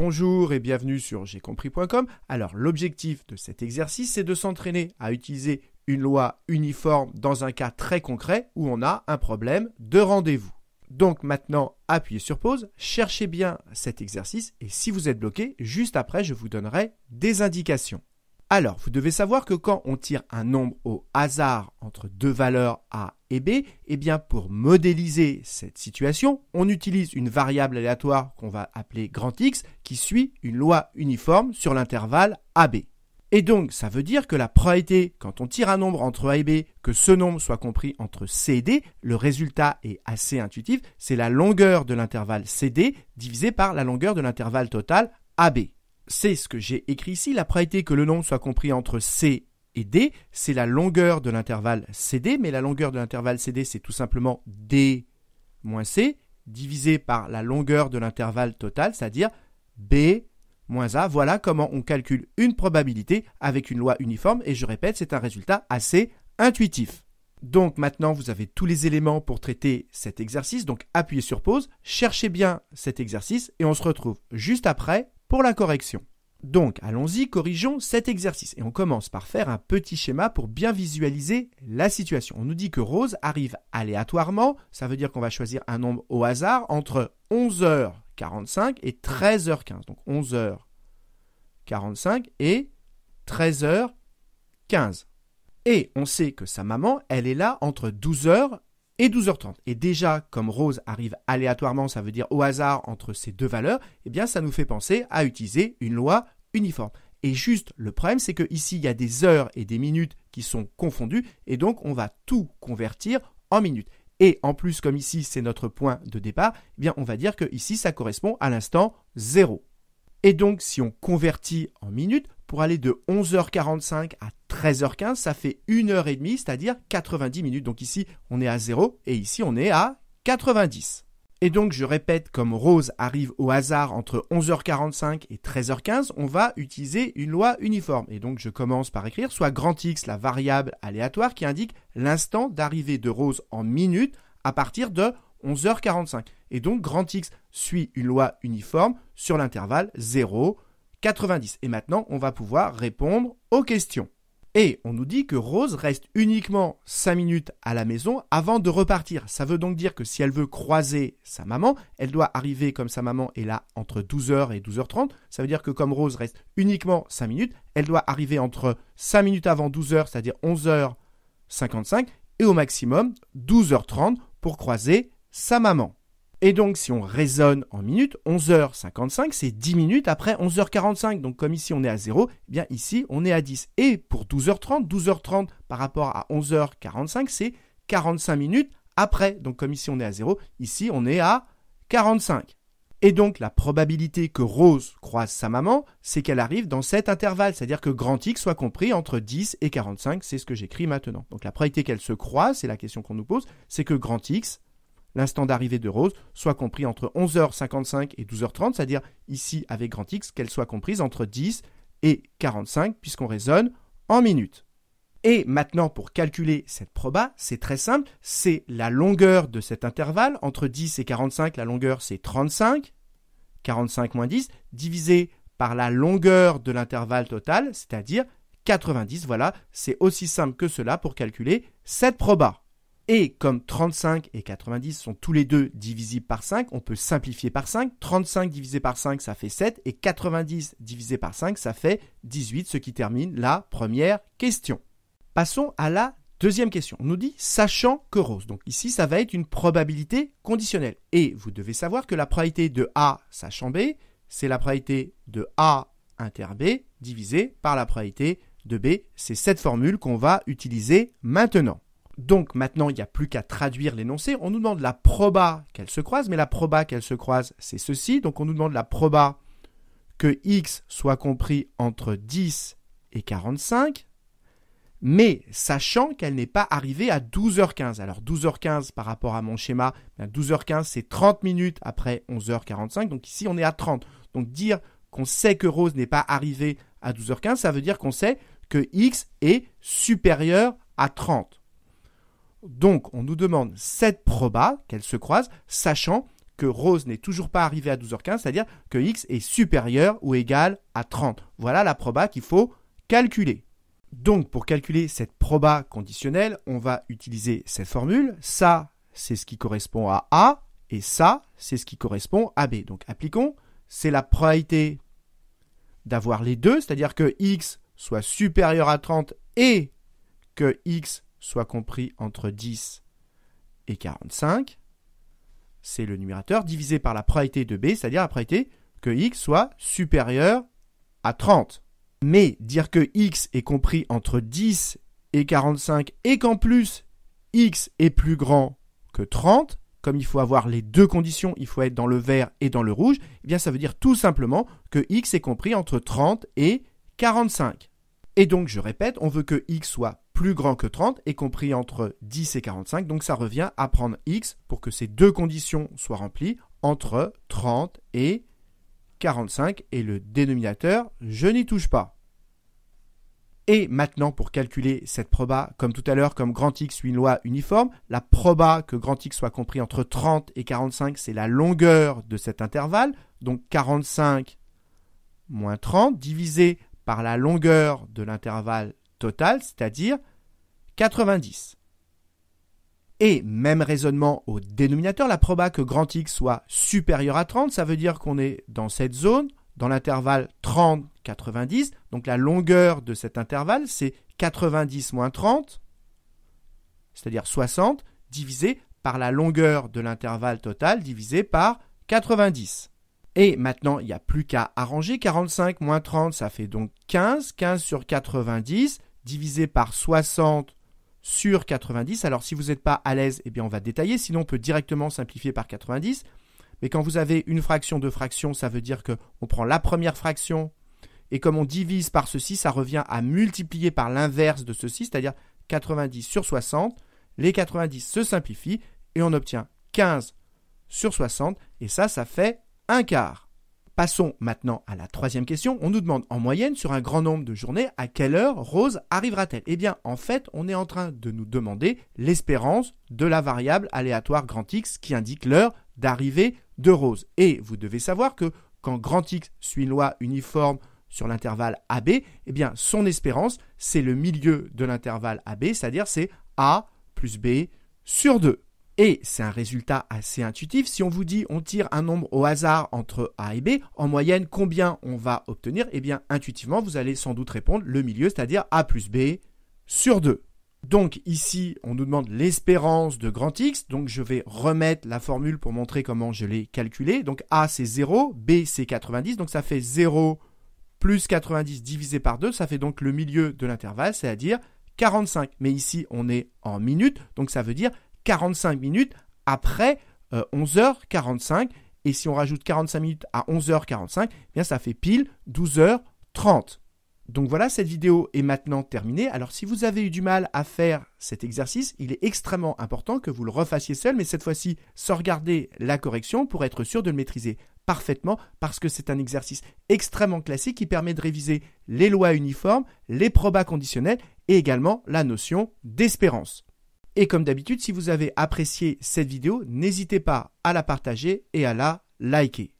bonjour et bienvenue sur compris.com. Alors l'objectif de cet exercice, c'est de s'entraîner à utiliser une loi uniforme dans un cas très concret où on a un problème de rendez-vous. Donc maintenant, appuyez sur pause, cherchez bien cet exercice et si vous êtes bloqué, juste après, je vous donnerai des indications. Alors, vous devez savoir que quand on tire un nombre au hasard entre deux valeurs A et B, eh bien pour modéliser cette situation, on utilise une variable aléatoire qu'on va appeler grand X qui suit une loi uniforme sur l'intervalle AB. Et donc ça veut dire que la probabilité, quand on tire un nombre entre A et B, que ce nombre soit compris entre C et D, le résultat est assez intuitif, c'est la longueur de l'intervalle CD divisé par la longueur de l'intervalle total AB. C'est ce que j'ai écrit ici, la probabilité que le nombre soit compris entre C et D, c'est la longueur de l'intervalle CD, mais la longueur de l'intervalle CD, c'est tout simplement D moins C divisé par la longueur de l'intervalle total, c'est-à-dire B moins A. Voilà comment on calcule une probabilité avec une loi uniforme, et je répète, c'est un résultat assez intuitif. Donc maintenant, vous avez tous les éléments pour traiter cet exercice, donc appuyez sur pause, cherchez bien cet exercice, et on se retrouve juste après pour la correction. Donc, allons-y, corrigeons cet exercice. Et on commence par faire un petit schéma pour bien visualiser la situation. On nous dit que Rose arrive aléatoirement, ça veut dire qu'on va choisir un nombre au hasard entre 11h45 et 13h15. Donc 11h45 et 13h15. Et on sait que sa maman, elle est là entre 12h et 12h30. Et déjà, comme rose arrive aléatoirement, ça veut dire au hasard entre ces deux valeurs, eh bien ça nous fait penser à utiliser une loi uniforme. Et juste, le problème, c'est qu'ici, il y a des heures et des minutes qui sont confondues, et donc on va tout convertir en minutes. Et en plus, comme ici, c'est notre point de départ, eh bien on va dire que ici, ça correspond à l'instant 0. Et donc, si on convertit en minutes, pour aller de 11h45 à 13h15, ça fait 1h30, c'est-à-dire 90 minutes. Donc ici, on est à 0 et ici, on est à 90. Et donc, je répète, comme Rose arrive au hasard entre 11h45 et 13h15, on va utiliser une loi uniforme. Et donc, je commence par écrire soit grand X, la variable aléatoire qui indique l'instant d'arrivée de Rose en minutes à partir de 11h45. Et donc, grand X suit une loi uniforme sur l'intervalle 0, 90. Et maintenant, on va pouvoir répondre aux questions. Et on nous dit que Rose reste uniquement 5 minutes à la maison avant de repartir. Ça veut donc dire que si elle veut croiser sa maman, elle doit arriver comme sa maman est là entre 12h et 12h30. Ça veut dire que comme Rose reste uniquement 5 minutes, elle doit arriver entre 5 minutes avant 12h, c'est-à-dire 11h55, et au maximum 12h30 pour croiser sa maman. Et donc, si on raisonne en minutes, 11h55, c'est 10 minutes après 11h45. Donc, comme ici on est à 0, eh bien ici on est à 10. Et pour 12h30, 12h30 par rapport à 11h45, c'est 45 minutes après. Donc, comme ici on est à 0, ici on est à 45. Et donc, la probabilité que Rose croise sa maman, c'est qu'elle arrive dans cet intervalle, c'est-à-dire que grand X soit compris entre 10 et 45, c'est ce que j'écris maintenant. Donc, la probabilité qu'elle se croise, c'est la question qu'on nous pose, c'est que grand X l'instant d'arrivée de Rose soit compris entre 11h55 et 12h30, c'est-à-dire ici avec grand X qu'elle soit comprise entre 10 et 45 puisqu'on raisonne en minutes. Et maintenant, pour calculer cette proba, c'est très simple, c'est la longueur de cet intervalle, entre 10 et 45, la longueur c'est 35, 45 moins 10, divisé par la longueur de l'intervalle total, c'est-à-dire 90, voilà, c'est aussi simple que cela pour calculer cette proba. Et comme 35 et 90 sont tous les deux divisibles par 5, on peut simplifier par 5. 35 divisé par 5, ça fait 7. Et 90 divisé par 5, ça fait 18, ce qui termine la première question. Passons à la deuxième question. On nous dit sachant que rose. Donc ici, ça va être une probabilité conditionnelle. Et vous devez savoir que la probabilité de A sachant B, c'est la probabilité de A inter B divisé par la probabilité de B. C'est cette formule qu'on va utiliser maintenant. Donc maintenant, il n'y a plus qu'à traduire l'énoncé. On nous demande la proba qu'elle se croise, mais la proba qu'elle se croise, c'est ceci. Donc on nous demande la proba que x soit compris entre 10 et 45, mais sachant qu'elle n'est pas arrivée à 12h15. Alors 12h15 par rapport à mon schéma, 12h15 c'est 30 minutes après 11h45, donc ici on est à 30. Donc dire qu'on sait que Rose n'est pas arrivée à 12h15, ça veut dire qu'on sait que x est supérieur à 30. Donc, on nous demande cette proba, qu'elle se croise, sachant que Rose n'est toujours pas arrivée à 12h15, c'est-à-dire que X est supérieur ou égal à 30. Voilà la proba qu'il faut calculer. Donc, pour calculer cette proba conditionnelle, on va utiliser cette formule. Ça, c'est ce qui correspond à A, et ça, c'est ce qui correspond à B. Donc, appliquons. C'est la probabilité d'avoir les deux, c'est-à-dire que X soit supérieur à 30 et que X soit compris entre 10 et 45, c'est le numérateur divisé par la probabilité de B, c'est-à-dire la probabilité que x soit supérieur à 30. Mais dire que x est compris entre 10 et 45 et qu'en plus x est plus grand que 30, comme il faut avoir les deux conditions, il faut être dans le vert et dans le rouge, eh bien ça veut dire tout simplement que x est compris entre 30 et 45. Et donc je répète, on veut que x soit plus grand que 30 est compris entre 10 et 45. Donc ça revient à prendre x pour que ces deux conditions soient remplies entre 30 et 45. Et le dénominateur, je n'y touche pas. Et maintenant, pour calculer cette proba, comme tout à l'heure, comme grand X suit une loi uniforme, la proba que grand X soit compris entre 30 et 45, c'est la longueur de cet intervalle. Donc 45 moins 30 divisé par la longueur de l'intervalle Total, c'est-à-dire 90. Et même raisonnement au dénominateur, la proba que grand X soit supérieur à 30, ça veut dire qu'on est dans cette zone, dans l'intervalle 30-90. Donc la longueur de cet intervalle, c'est 90 moins 30, c'est-à-dire 60, divisé par la longueur de l'intervalle total, divisé par 90. Et maintenant, il n'y a plus qu'à arranger. 45 moins 30, ça fait donc 15. 15 sur 90, divisé par 60 sur 90. Alors si vous n'êtes pas à l'aise, eh bien on va détailler, sinon on peut directement simplifier par 90. Mais quand vous avez une fraction, de fraction, ça veut dire qu'on prend la première fraction et comme on divise par ceci, ça revient à multiplier par l'inverse de ceci, c'est-à-dire 90 sur 60. Les 90 se simplifient et on obtient 15 sur 60 et ça, ça fait un quart. Passons maintenant à la troisième question. On nous demande en moyenne sur un grand nombre de journées à quelle heure Rose arrivera-t-elle Eh bien, en fait, on est en train de nous demander l'espérance de la variable aléatoire grand X qui indique l'heure d'arrivée de Rose. Et vous devez savoir que quand grand X suit une loi uniforme sur l'intervalle AB, eh bien, son espérance, c'est le milieu de l'intervalle AB, c'est-à-dire c'est A plus B sur 2. Et c'est un résultat assez intuitif. Si on vous dit on tire un nombre au hasard entre A et B, en moyenne combien on va obtenir Eh bien intuitivement vous allez sans doute répondre le milieu, c'est-à-dire A plus B sur 2. Donc ici, on nous demande l'espérance de grand X. Donc je vais remettre la formule pour montrer comment je l'ai calculée. Donc A c'est 0, B c'est 90. Donc ça fait 0 plus 90 divisé par 2. Ça fait donc le milieu de l'intervalle, c'est-à-dire 45. Mais ici, on est en minutes. Donc ça veut dire 45 minutes après 11h45. Euh, et si on rajoute 45 minutes à 11h45, eh bien ça fait pile 12h30. Donc voilà, cette vidéo est maintenant terminée. Alors si vous avez eu du mal à faire cet exercice, il est extrêmement important que vous le refassiez seul, mais cette fois-ci sans regarder la correction pour être sûr de le maîtriser parfaitement, parce que c'est un exercice extrêmement classique qui permet de réviser les lois uniformes, les probas conditionnels et également la notion d'espérance. Et comme d'habitude, si vous avez apprécié cette vidéo, n'hésitez pas à la partager et à la liker.